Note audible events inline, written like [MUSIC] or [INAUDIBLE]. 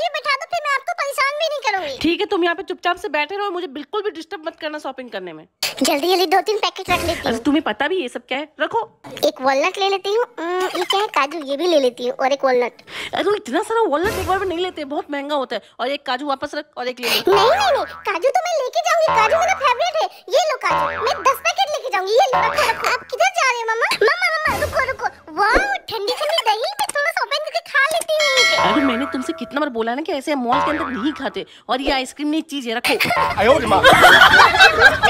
चलिए बैठा दो फिर मैं आपको परेशान भी नहीं करूंगी ठीक है तुम यहाँ पे चुपचाप से बैठे रहो मुझे बिल्कुल भी डिस्टर्ब मत करना शॉपिंग करने में जल्दी जल्दी दो तीन पैकेट रख लेती हूँ तुम्हें पता भी ये सब क्या है रखो एक वॉलनट ले लेती हूँ ये क्या है काजू ये भी ले लेती हूँ और एक वॉलनट अरे इतना सारा वॉलनट एक बार में नहीं लेते बहुत महंगा होता है और एक काजू वापस रख और एक ले नहीं नहीं नहीं काजू तो मैं लेके जाऊंगी काजू मेरा फेवरेट है ये लो काजू मैं दस पैकेट लेके जाऊंगी ये लो रखो रखो अरे मैंने तुमसे कितना बार बोला ना कि ऐसे मॉल के अंदर नहीं खाते और ये आइसक्रीम नहीं चीज है रखो [LAUGHS]